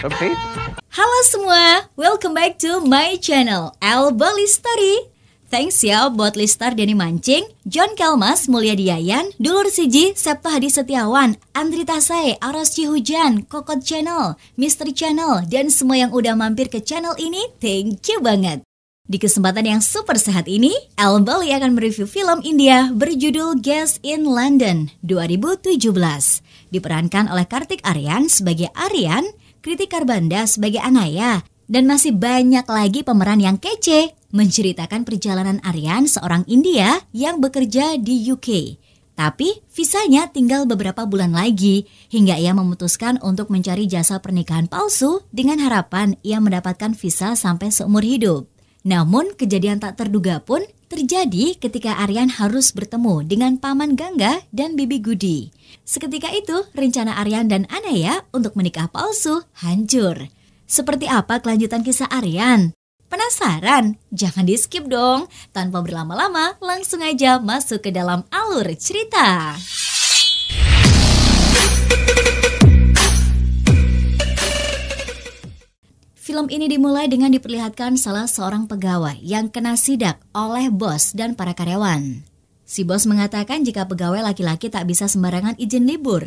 Okay. Halo semua, welcome back to my channel El Bali Story. Thanks ya buat listar Denny Mancing, John Kelmas, Mulia Diayan, Dulur Siji, Septo Hadi Setiawan, Andri Tasai, Aros Cihujan, Kokot Channel, Mister Channel, dan semua yang udah mampir ke channel ini, thank you banget. Di kesempatan yang super sehat ini, El Bali akan mereview film India berjudul Guest in London 2017. Diperankan oleh Kartik Aryan sebagai Aryan kritik Karbanda sebagai Anaya, dan masih banyak lagi pemeran yang kece menceritakan perjalanan Aryan seorang India yang bekerja di UK. Tapi visanya tinggal beberapa bulan lagi hingga ia memutuskan untuk mencari jasa pernikahan palsu dengan harapan ia mendapatkan visa sampai seumur hidup. Namun kejadian tak terduga pun terjadi ketika Aryan harus bertemu dengan paman Gangga dan bibi Gudi. Seketika itu, rencana Aryan dan Anaya untuk menikah palsu hancur. Seperti apa kelanjutan kisah Aryan? Penasaran? Jangan di skip dong. Tanpa berlama-lama, langsung aja masuk ke dalam alur cerita. Film ini dimulai dengan diperlihatkan salah seorang pegawai yang kena sidak oleh bos dan para karyawan. Si bos mengatakan jika pegawai laki-laki tak bisa sembarangan izin libur.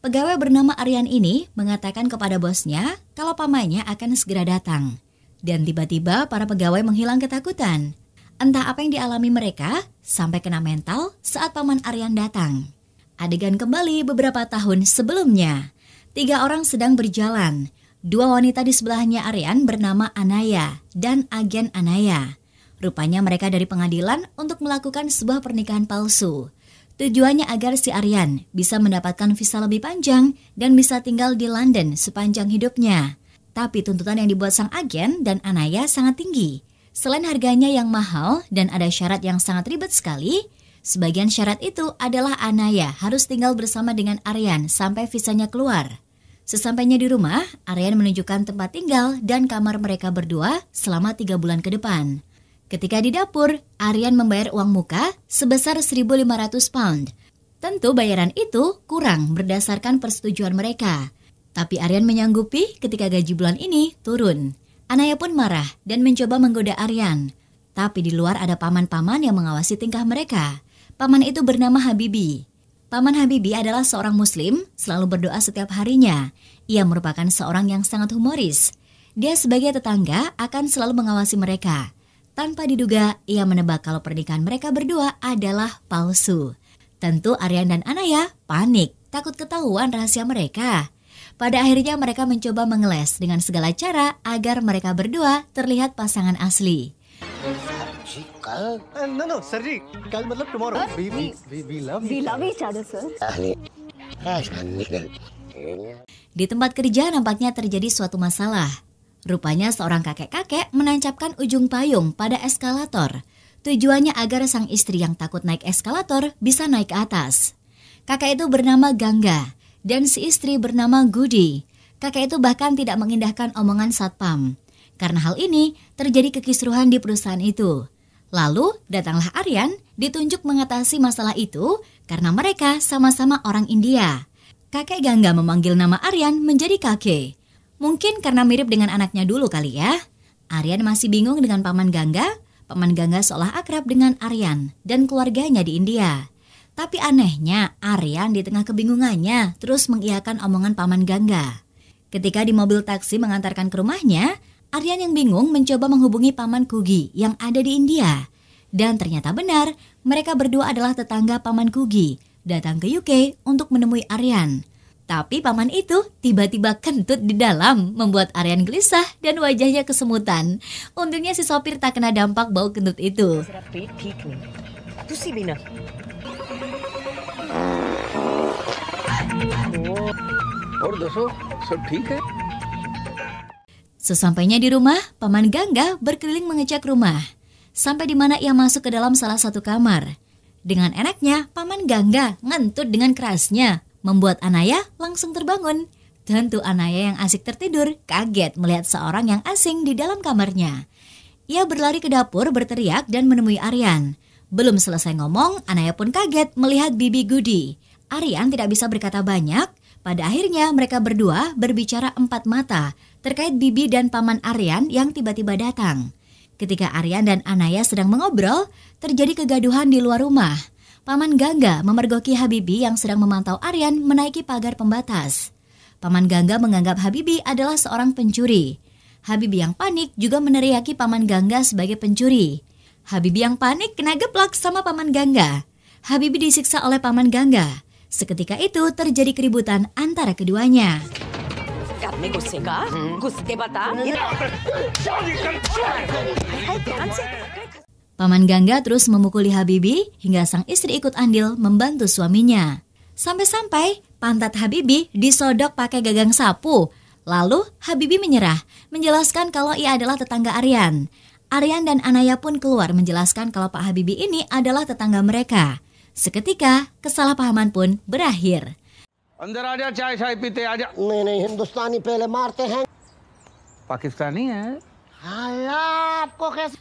Pegawai bernama Aryan ini mengatakan kepada bosnya kalau pamannya akan segera datang. Dan tiba-tiba para pegawai menghilang ketakutan. Entah apa yang dialami mereka sampai kena mental saat paman Aryan datang. Adegan kembali beberapa tahun sebelumnya. Tiga orang sedang berjalan. Dua wanita di sebelahnya Aryan bernama Anaya dan agen Anaya. Rupanya mereka dari pengadilan untuk melakukan sebuah pernikahan palsu. Tujuannya agar si Aryan bisa mendapatkan visa lebih panjang dan bisa tinggal di London sepanjang hidupnya. Tapi tuntutan yang dibuat sang agen dan Anaya sangat tinggi. Selain harganya yang mahal dan ada syarat yang sangat ribet sekali, sebagian syarat itu adalah Anaya harus tinggal bersama dengan Aryan sampai visanya keluar. Sesampainya di rumah, Aryan menunjukkan tempat tinggal dan kamar mereka berdua selama tiga bulan ke depan. Ketika di dapur, Aryan membayar uang muka sebesar 1.500 pound. Tentu bayaran itu kurang berdasarkan persetujuan mereka. Tapi Aryan menyanggupi ketika gaji bulan ini turun. Anaya pun marah dan mencoba menggoda Aryan. Tapi di luar ada paman-paman yang mengawasi tingkah mereka. Paman itu bernama Habibi. Paman Habibi adalah seorang muslim, selalu berdoa setiap harinya. Ia merupakan seorang yang sangat humoris. Dia sebagai tetangga akan selalu mengawasi mereka tanpa diduga, ia menebak kalau pernikahan mereka berdua adalah palsu. Tentu Aryan dan Anaya panik, takut ketahuan rahasia mereka. Pada akhirnya mereka mencoba mengeles dengan segala cara agar mereka berdua terlihat pasangan asli. Di tempat kerja nampaknya terjadi suatu masalah. Rupanya seorang kakek-kakek menancapkan ujung payung pada eskalator. Tujuannya agar sang istri yang takut naik eskalator bisa naik ke atas. Kakek itu bernama Gangga dan si istri bernama Gudi. Kakek itu bahkan tidak mengindahkan omongan satpam. Karena hal ini terjadi kekisruhan di perusahaan itu. Lalu datanglah Aryan ditunjuk mengatasi masalah itu karena mereka sama-sama orang India. Kakek Gangga memanggil nama Aryan menjadi kakek Mungkin karena mirip dengan anaknya dulu kali ya. Aryan masih bingung dengan Paman Gangga. Paman Gangga seolah akrab dengan Aryan dan keluarganya di India. Tapi anehnya, Aryan di tengah kebingungannya terus mengiakan omongan Paman Gangga. Ketika di mobil taksi mengantarkan ke rumahnya, Aryan yang bingung mencoba menghubungi Paman Kugi yang ada di India. Dan ternyata benar, mereka berdua adalah tetangga Paman Kugi, datang ke UK untuk menemui Aryan. Tapi paman itu tiba-tiba kentut di dalam, membuat Aryan gelisah dan wajahnya kesemutan. Untungnya si sopir tak kena dampak bau kentut itu. Sesampainya di rumah, paman Gangga berkeliling mengecek rumah. Sampai di mana ia masuk ke dalam salah satu kamar. Dengan enaknya, paman Gangga ngentut dengan kerasnya membuat Anaya langsung terbangun. Tentu Anaya yang asik tertidur kaget melihat seorang yang asing di dalam kamarnya. Ia berlari ke dapur berteriak dan menemui Aryan. Belum selesai ngomong, Anaya pun kaget melihat Bibi Gudi. Aryan tidak bisa berkata banyak, pada akhirnya mereka berdua berbicara empat mata terkait Bibi dan paman Aryan yang tiba-tiba datang. Ketika Aryan dan Anaya sedang mengobrol, terjadi kegaduhan di luar rumah. Paman Gangga memergoki Habibi yang sedang memantau Aryan menaiki pagar pembatas. Paman Gangga menganggap Habibi adalah seorang pencuri. Habibi yang panik juga meneriaki Paman Gangga sebagai pencuri. Habibi yang panik kena geplak sama Paman Gangga. Habibi disiksa oleh Paman Gangga. Seketika itu terjadi keributan antara keduanya. Hmm. Paman Gangga terus memukuli Habibi hingga sang istri ikut andil membantu suaminya. Sampai-sampai pantat Habibi disodok pakai gagang sapu. Lalu Habibi menyerah, menjelaskan kalau ia adalah tetangga Aryan. Aryan dan Anaya pun keluar menjelaskan kalau Pak Habibi ini adalah tetangga mereka. Seketika kesalahpahaman pun berakhir. Pakistani ya? जा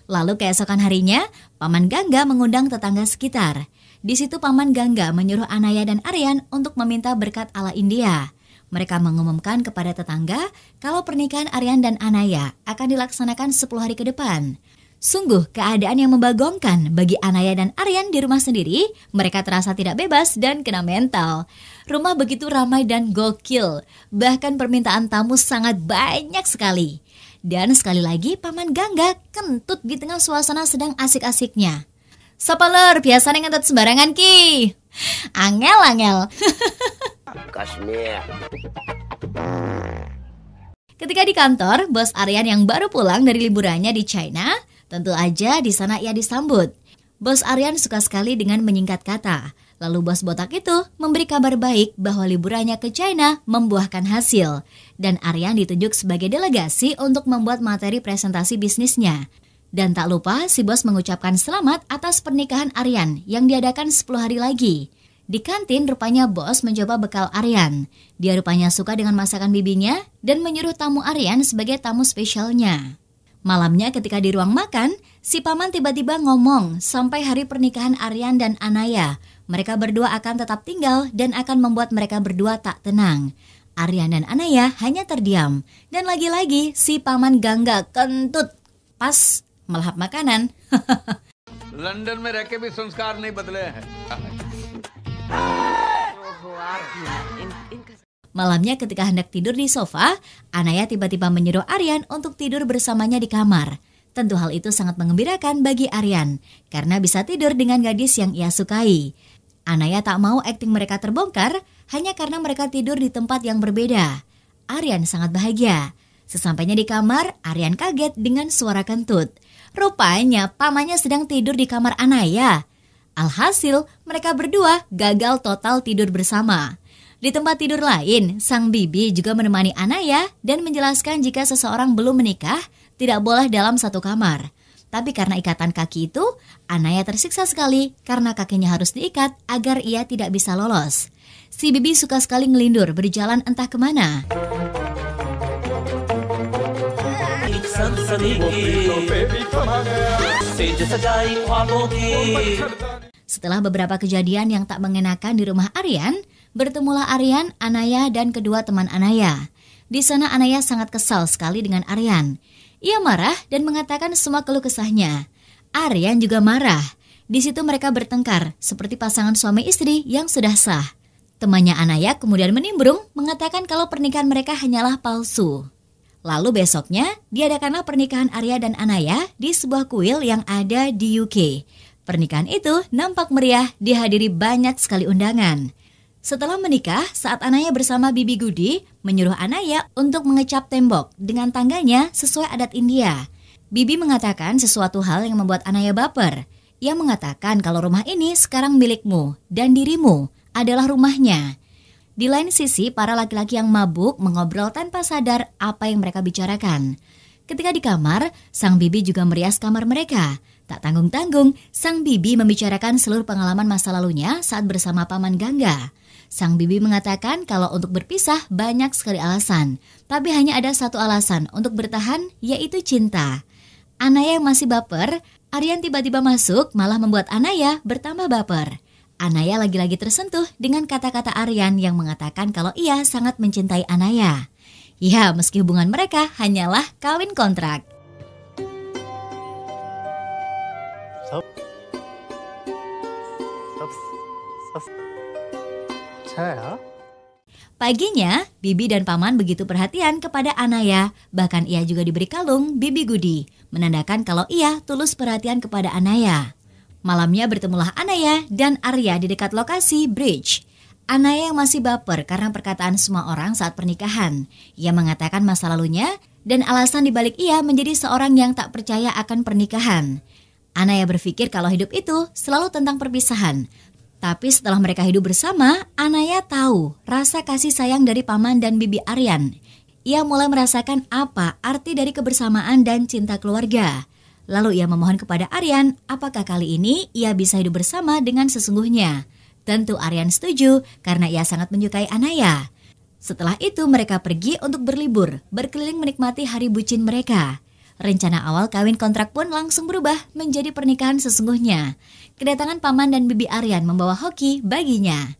Lalu keesokan harinya, Paman Gangga mengundang tetangga sekitar. Di situ Paman Gangga menyuruh Anaya dan Aryan untuk meminta berkat ala India. Mereka mengumumkan kepada tetangga kalau pernikahan Aryan dan Anaya akan dilaksanakan 10 hari ke depan. Sungguh keadaan yang membagongkan bagi Anaya dan Aryan di rumah sendiri, mereka terasa tidak bebas dan kena mental. Rumah begitu ramai dan gokil, bahkan permintaan tamu sangat banyak sekali. Dan sekali lagi Paman Gangga kentut di tengah suasana sedang asik-asiknya. Sapeler, biasa ngentot sembarangan ki. Angel, angel. Ketika di kantor, bos Aryan yang baru pulang dari liburannya di China, tentu aja di sana ia disambut. Bos Aryan suka sekali dengan menyingkat kata. Lalu bos botak itu memberi kabar baik bahwa liburannya ke China membuahkan hasil dan Aryan ditunjuk sebagai delegasi untuk membuat materi presentasi bisnisnya. Dan tak lupa si bos mengucapkan selamat atas pernikahan Aryan yang diadakan 10 hari lagi. Di kantin rupanya bos mencoba bekal Aryan. Dia rupanya suka dengan masakan bibinya dan menyuruh tamu Aryan sebagai tamu spesialnya. Malamnya ketika di ruang makan, si paman tiba-tiba ngomong sampai hari pernikahan Aryan dan Anaya – mereka berdua akan tetap tinggal dan akan membuat mereka berdua tak tenang. Arya dan Anaya hanya terdiam. Dan lagi-lagi si paman Gangga kentut pas melahap makanan. London mereka रह sunskar भी संस्कार Malamnya ketika hendak tidur di sofa, Anaya tiba-tiba menyuruh Aryan untuk tidur bersamanya di kamar. Tentu hal itu sangat mengembirakan bagi Aryan, karena bisa tidur dengan gadis yang ia sukai. Anaya tak mau akting mereka terbongkar hanya karena mereka tidur di tempat yang berbeda. Aryan sangat bahagia. Sesampainya di kamar, Aryan kaget dengan suara kentut. Rupanya pamannya sedang tidur di kamar Anaya. Alhasil, mereka berdua gagal total tidur bersama. Di tempat tidur lain, sang bibi juga menemani Anaya dan menjelaskan jika seseorang belum menikah tidak boleh dalam satu kamar. Tapi karena ikatan kaki itu, Anaya tersiksa sekali karena kakinya harus diikat agar ia tidak bisa lolos. Si Bibi suka sekali ngelindur berjalan entah kemana. Setelah beberapa kejadian yang tak mengenakan di rumah Aryan, bertemulah Aryan, Anaya, dan kedua teman Anaya. Di sana Anaya sangat kesal sekali dengan Aryan. Ia marah dan mengatakan semua keluh kesahnya. Aryan juga marah. Di situ mereka bertengkar seperti pasangan suami istri yang sudah sah. Temannya Anaya kemudian menimbrung mengatakan kalau pernikahan mereka hanyalah palsu. Lalu besoknya diadakanlah pernikahan Arya dan Anaya di sebuah kuil yang ada di UK. Pernikahan itu nampak meriah dihadiri banyak sekali undangan. Setelah menikah, saat Anaya bersama Bibi Gudi menyuruh Anaya untuk mengecap tembok dengan tangganya sesuai adat India. Bibi mengatakan sesuatu hal yang membuat Anaya baper. Ia mengatakan kalau rumah ini sekarang milikmu dan dirimu adalah rumahnya. Di lain sisi, para laki-laki yang mabuk mengobrol tanpa sadar apa yang mereka bicarakan. Ketika di kamar, sang bibi juga merias kamar mereka. Tak tanggung-tanggung, sang bibi membicarakan seluruh pengalaman masa lalunya saat bersama paman Gangga. Sang bibi mengatakan kalau untuk berpisah banyak sekali alasan, tapi hanya ada satu alasan untuk bertahan yaitu cinta. Anaya yang masih baper, Aryan tiba-tiba masuk malah membuat Anaya bertambah baper. Anaya lagi-lagi tersentuh dengan kata-kata Aryan yang mengatakan kalau ia sangat mencintai Anaya. Ya, meski hubungan mereka hanyalah kawin kontrak. Paginya, Bibi dan Paman begitu perhatian kepada Anaya. Bahkan ia juga diberi kalung Bibi Gudi, menandakan kalau ia tulus perhatian kepada Anaya. Malamnya bertemulah Anaya dan Arya di dekat lokasi bridge. Anaya yang masih baper karena perkataan semua orang saat pernikahan. Ia mengatakan masa lalunya dan alasan dibalik ia menjadi seorang yang tak percaya akan pernikahan. Anaya berpikir kalau hidup itu selalu tentang perpisahan, tapi setelah mereka hidup bersama, Anaya tahu rasa kasih sayang dari paman dan bibi Aryan. Ia mulai merasakan apa arti dari kebersamaan dan cinta keluarga. Lalu ia memohon kepada Aryan, apakah kali ini ia bisa hidup bersama dengan sesungguhnya. Tentu Aryan setuju karena ia sangat menyukai Anaya. Setelah itu mereka pergi untuk berlibur, berkeliling menikmati hari bucin mereka. Rencana awal kawin kontrak pun langsung berubah menjadi pernikahan sesungguhnya. Kedatangan paman dan bibi Aryan membawa hoki baginya.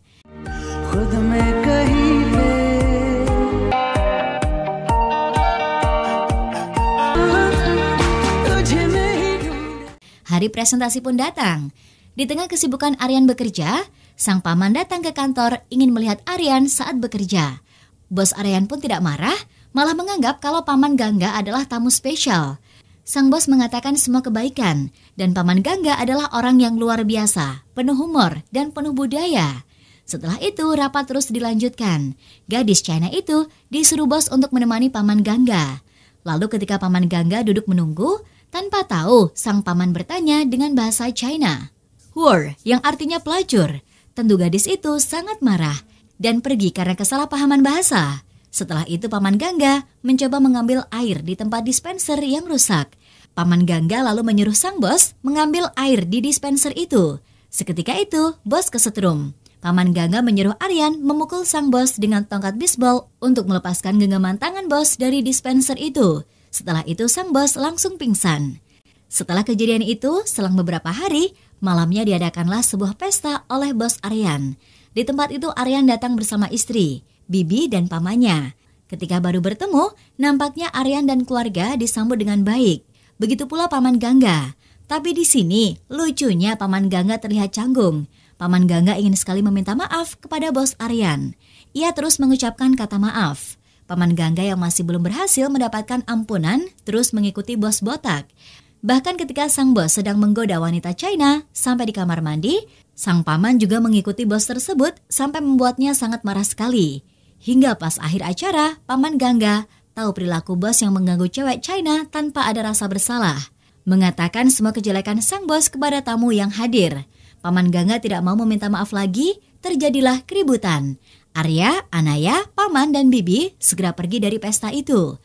Hari presentasi pun datang. Di tengah kesibukan Aryan bekerja, sang paman datang ke kantor ingin melihat Aryan saat bekerja. Bos Aryan pun tidak marah, malah menganggap kalau Paman Gangga adalah tamu spesial. Sang bos mengatakan semua kebaikan, dan Paman Gangga adalah orang yang luar biasa, penuh humor, dan penuh budaya. Setelah itu, rapat terus dilanjutkan. Gadis China itu disuruh bos untuk menemani Paman Gangga. Lalu ketika Paman Gangga duduk menunggu, tanpa tahu, sang paman bertanya dengan bahasa China. Wur, yang artinya pelacur. Tentu gadis itu sangat marah dan pergi karena kesalahpahaman bahasa. Setelah itu Paman Gangga mencoba mengambil air di tempat dispenser yang rusak. Paman Gangga lalu menyuruh sang bos mengambil air di dispenser itu. Seketika itu, bos kesetrum. Paman Gangga menyuruh Aryan memukul sang bos dengan tongkat bisbol untuk melepaskan genggaman tangan bos dari dispenser itu. Setelah itu sang bos langsung pingsan. Setelah kejadian itu, selang beberapa hari, malamnya diadakanlah sebuah pesta oleh bos Aryan. Di tempat itu Aryan datang bersama istri. Bibi dan pamannya. Ketika baru bertemu, nampaknya Aryan dan keluarga disambut dengan baik. Begitu pula paman Gangga. Tapi di sini, lucunya paman Gangga terlihat canggung. Paman Gangga ingin sekali meminta maaf kepada bos Aryan. Ia terus mengucapkan kata maaf. Paman Gangga yang masih belum berhasil mendapatkan ampunan terus mengikuti bos botak. Bahkan ketika sang bos sedang menggoda wanita China sampai di kamar mandi, sang paman juga mengikuti bos tersebut sampai membuatnya sangat marah sekali. Hingga pas akhir acara, Paman Gangga tahu perilaku bos yang mengganggu cewek China tanpa ada rasa bersalah. Mengatakan semua kejelekan sang bos kepada tamu yang hadir. Paman Gangga tidak mau meminta maaf lagi, terjadilah keributan. Arya, Anaya, Paman, dan Bibi segera pergi dari pesta itu.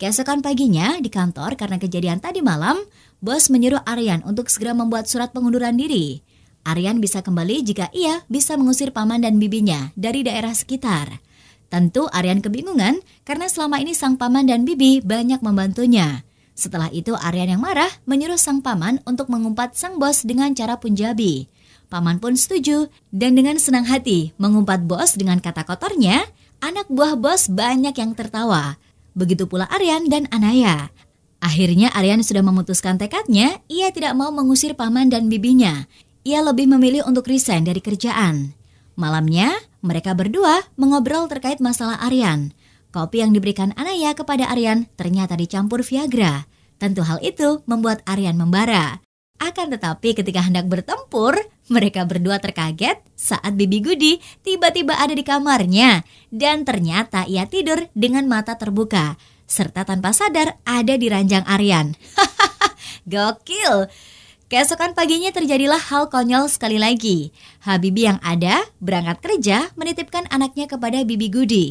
Keesokan paginya di kantor karena kejadian tadi malam, bos menyuruh Aryan untuk segera membuat surat pengunduran diri. Aryan bisa kembali jika ia bisa mengusir paman dan bibinya dari daerah sekitar. Tentu Aryan kebingungan karena selama ini sang paman dan bibi banyak membantunya. Setelah itu Aryan yang marah menyuruh sang paman untuk mengumpat sang bos dengan cara punjabi. Paman pun setuju dan dengan senang hati mengumpat bos dengan kata kotornya, anak buah bos banyak yang tertawa. Begitu pula Aryan dan Anaya. Akhirnya Aryan sudah memutuskan tekadnya, ia tidak mau mengusir paman dan bibinya. Ia lebih memilih untuk resign dari kerjaan. Malamnya, mereka berdua mengobrol terkait masalah Aryan. Kopi yang diberikan Anaya kepada Aryan ternyata dicampur Viagra. Tentu hal itu membuat Aryan membara. Akan tetapi ketika hendak bertempur, mereka berdua terkaget saat Bibi Gudi tiba-tiba ada di kamarnya dan ternyata ia tidur dengan mata terbuka serta tanpa sadar ada di ranjang Aryan. Gokil. Keesokan paginya terjadilah hal konyol sekali lagi. Habibi yang ada berangkat kerja menitipkan anaknya kepada Bibi Gudi.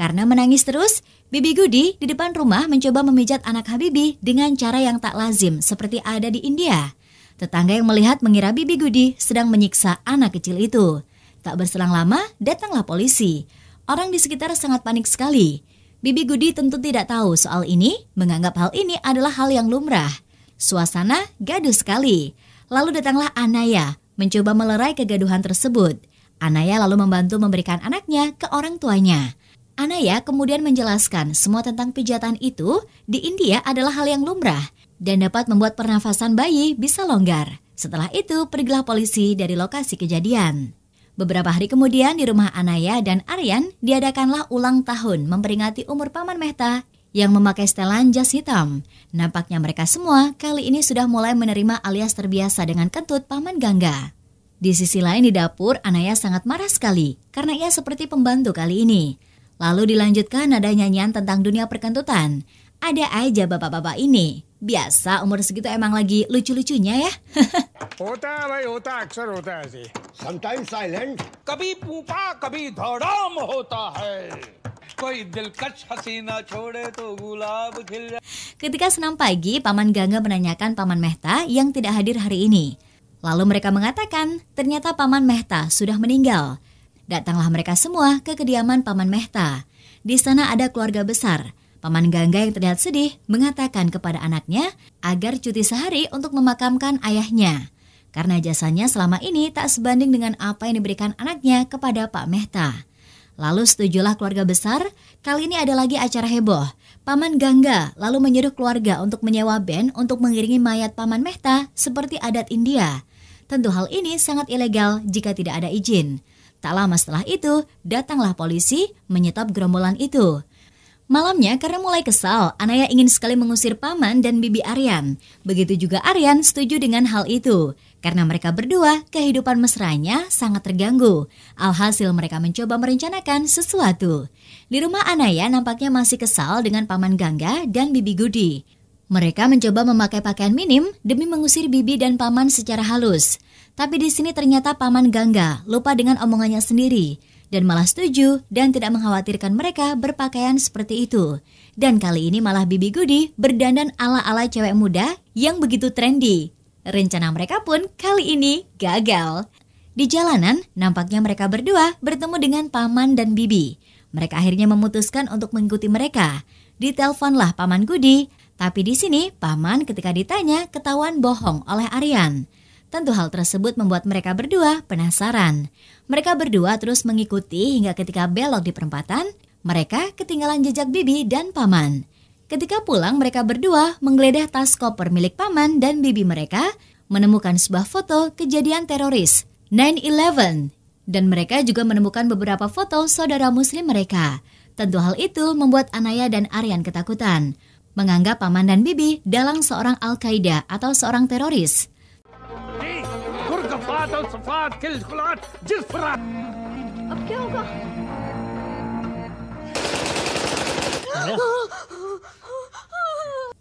Karena menangis terus, Bibi Gudi di depan rumah mencoba memijat anak Habibi dengan cara yang tak lazim seperti ada di India. Tetangga yang melihat mengira Bibi Gudi sedang menyiksa anak kecil itu. Tak berselang lama, datanglah polisi. Orang di sekitar sangat panik sekali. Bibi Gudi tentu tidak tahu soal ini, menganggap hal ini adalah hal yang lumrah. Suasana gaduh sekali. Lalu datanglah Anaya, mencoba melerai kegaduhan tersebut. Anaya lalu membantu memberikan anaknya ke orang tuanya. Anaya kemudian menjelaskan semua tentang pijatan itu di India adalah hal yang lumrah dan dapat membuat pernafasan bayi bisa longgar. Setelah itu, pergilah polisi dari lokasi kejadian. Beberapa hari kemudian di rumah Anaya dan Aryan diadakanlah ulang tahun memperingati umur Paman Mehta yang memakai setelan jas hitam. Nampaknya mereka semua kali ini sudah mulai menerima alias terbiasa dengan kentut Paman Gangga. Di sisi lain di dapur, Anaya sangat marah sekali karena ia seperti pembantu kali ini. Lalu dilanjutkan ada nyanyian tentang dunia perkentutan. Ada aja bapak-bapak ini. Biasa umur segitu emang lagi lucu-lucunya ya. Eh, Ketika senam pagi, Paman Gangga menanyakan Paman Mehta yang tidak hadir hari ini. Lalu mereka mengatakan, ternyata Paman Mehta sudah meninggal. Datanglah mereka semua ke kediaman Paman Mehta. Di sana ada keluarga besar, Paman Gangga yang terlihat sedih mengatakan kepada anaknya agar cuti sehari untuk memakamkan ayahnya. Karena jasanya selama ini tak sebanding dengan apa yang diberikan anaknya kepada Pak Mehta. Lalu setujulah keluarga besar, kali ini ada lagi acara heboh. Paman Gangga lalu menyuruh keluarga untuk menyewa band untuk mengiringi mayat Paman Mehta seperti adat India. Tentu hal ini sangat ilegal jika tidak ada izin. Tak lama setelah itu, datanglah polisi menyetop gerombolan itu. Malamnya karena mulai kesal, Anaya ingin sekali mengusir paman dan bibi Aryan. Begitu juga Aryan setuju dengan hal itu. Karena mereka berdua, kehidupan mesranya sangat terganggu. Alhasil mereka mencoba merencanakan sesuatu. Di rumah Anaya nampaknya masih kesal dengan paman Gangga dan bibi Gudi. Mereka mencoba memakai pakaian minim demi mengusir bibi dan paman secara halus. Tapi di sini ternyata paman Gangga lupa dengan omongannya sendiri dan malah setuju dan tidak mengkhawatirkan mereka berpakaian seperti itu. Dan kali ini malah Bibi Gudi berdandan ala-ala cewek muda yang begitu trendy. Rencana mereka pun kali ini gagal. Di jalanan, nampaknya mereka berdua bertemu dengan Paman dan Bibi. Mereka akhirnya memutuskan untuk mengikuti mereka. Diteleponlah Paman Gudi, tapi di sini Paman ketika ditanya ketahuan bohong oleh Aryan. Tentu hal tersebut membuat mereka berdua penasaran. Mereka berdua terus mengikuti hingga ketika belok di perempatan, mereka ketinggalan jejak Bibi dan Paman. Ketika pulang, mereka berdua menggeledah tas koper milik Paman dan Bibi mereka menemukan sebuah foto kejadian teroris 9-11 dan mereka juga menemukan beberapa foto saudara muslim mereka. Tentu hal itu membuat Anaya dan Aryan ketakutan, menganggap Paman dan Bibi dalang seorang Al-Qaeda atau seorang teroris. और सफात जिस फरात अब क्या होगा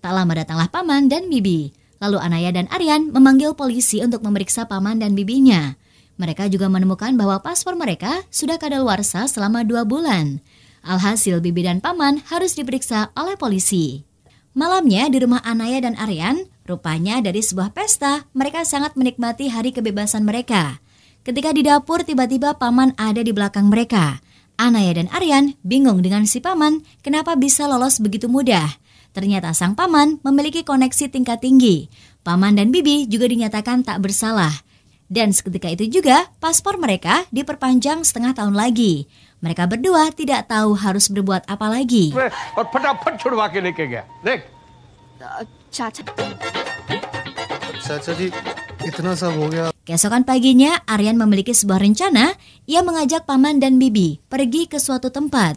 Tak lama datanglah paman dan bibi. Lalu Anaya dan Aryan memanggil polisi untuk memeriksa paman dan bibinya. Mereka juga menemukan bahwa paspor mereka sudah kadaluarsa selama dua bulan. Alhasil bibi dan paman harus diperiksa oleh polisi. Malamnya di rumah Anaya dan Aryan, Rupanya dari sebuah pesta, mereka sangat menikmati hari kebebasan mereka. Ketika di dapur, tiba-tiba paman ada di belakang mereka. Anaya dan Aryan bingung dengan si paman kenapa bisa lolos begitu mudah. Ternyata sang paman memiliki koneksi tingkat tinggi. Paman dan Bibi juga dinyatakan tak bersalah. Dan seketika itu juga, paspor mereka diperpanjang setengah tahun lagi. Mereka berdua tidak tahu harus berbuat apa lagi. Caca, Caca जी itu सब हो Keesokan paginya, Aryan memiliki sebuah rencana. Ia mengajak paman dan bibi pergi ke suatu tempat.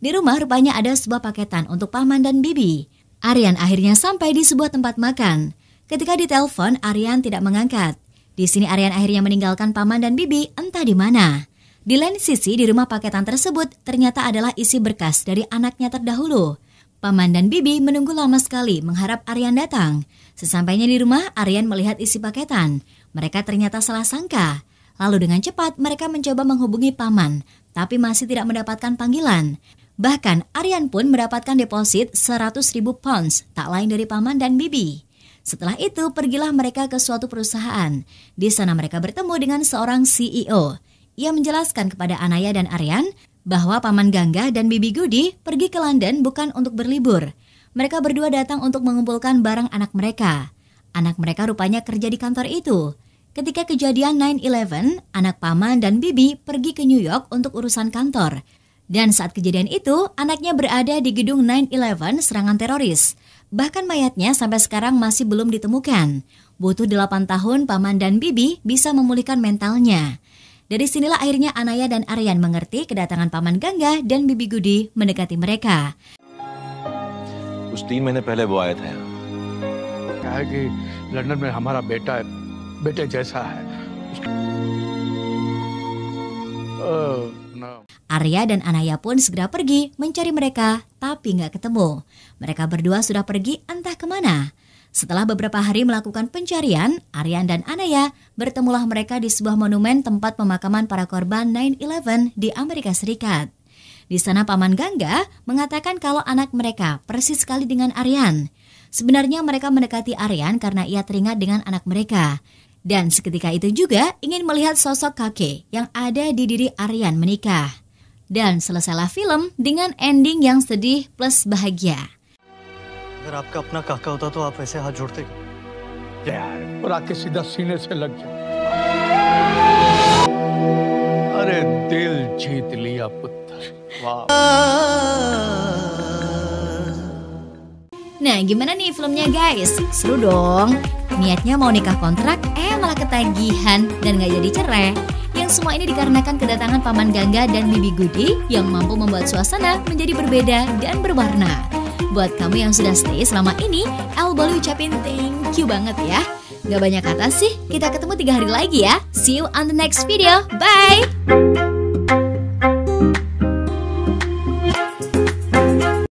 Di rumah rupanya ada sebuah paketan untuk paman dan bibi. Aryan akhirnya sampai di sebuah tempat makan. Ketika ditelepon, Aryan tidak mengangkat. Di sini Aryan akhirnya meninggalkan paman dan bibi entah di mana. Di lain sisi, di rumah paketan tersebut ternyata adalah isi berkas dari anaknya terdahulu. Paman dan Bibi menunggu lama sekali mengharap Aryan datang. Sesampainya di rumah, Aryan melihat isi paketan. Mereka ternyata salah sangka. Lalu dengan cepat mereka mencoba menghubungi Paman, tapi masih tidak mendapatkan panggilan. Bahkan Aryan pun mendapatkan deposit 100 ribu pounds, tak lain dari Paman dan Bibi. Setelah itu pergilah mereka ke suatu perusahaan. Di sana mereka bertemu dengan seorang CEO. Ia menjelaskan kepada Anaya dan Aryan bahwa Paman Gangga dan Bibi Gudi pergi ke London bukan untuk berlibur. Mereka berdua datang untuk mengumpulkan barang anak mereka. Anak mereka rupanya kerja di kantor itu. Ketika kejadian 9-11, anak Paman dan Bibi pergi ke New York untuk urusan kantor. Dan saat kejadian itu, anaknya berada di gedung 9-11 serangan teroris. Bahkan mayatnya sampai sekarang masih belum ditemukan. Butuh 8 tahun paman dan bibi bisa memulihkan mentalnya. Dari sinilah akhirnya Anaya dan Aryan mengerti kedatangan Paman Gangga dan Bibi Gudi mendekati mereka. उस तीन महीने पहले वो आए थे क्या है कि लंदन में हमारा बेटा Arya dan Anaya pun segera pergi mencari mereka, tapi nggak ketemu. Mereka berdua sudah pergi entah kemana. Setelah beberapa hari melakukan pencarian, Aryan dan Anaya bertemulah mereka di sebuah monumen tempat pemakaman para korban 9-11 di Amerika Serikat. Di sana Paman Gangga mengatakan kalau anak mereka persis sekali dengan Aryan. Sebenarnya mereka mendekati Aryan karena ia teringat dengan anak mereka. Dan seketika itu juga ingin melihat sosok kakek yang ada di diri Aryan menikah. Dan selesailah film dengan ending yang sedih plus bahagia. अगर आपका अपना काका होता तो आप ऐसे हाथ जोड़ते यार और आके सीधा सीने से लग जाए अरे दिल जीत लिया पुत्र Nah, gimana nih filmnya guys? Seru dong. Niatnya mau nikah kontrak, eh malah ketagihan dan gak jadi cerai. Yang semua ini dikarenakan kedatangan Paman Gangga dan Bibi Gudi yang mampu membuat suasana menjadi berbeda dan berwarna. Buat kamu yang sudah stay selama ini, El boleh ucapin thank you banget ya. Gak banyak kata sih, kita ketemu tiga hari lagi ya. See you on the next video. Bye!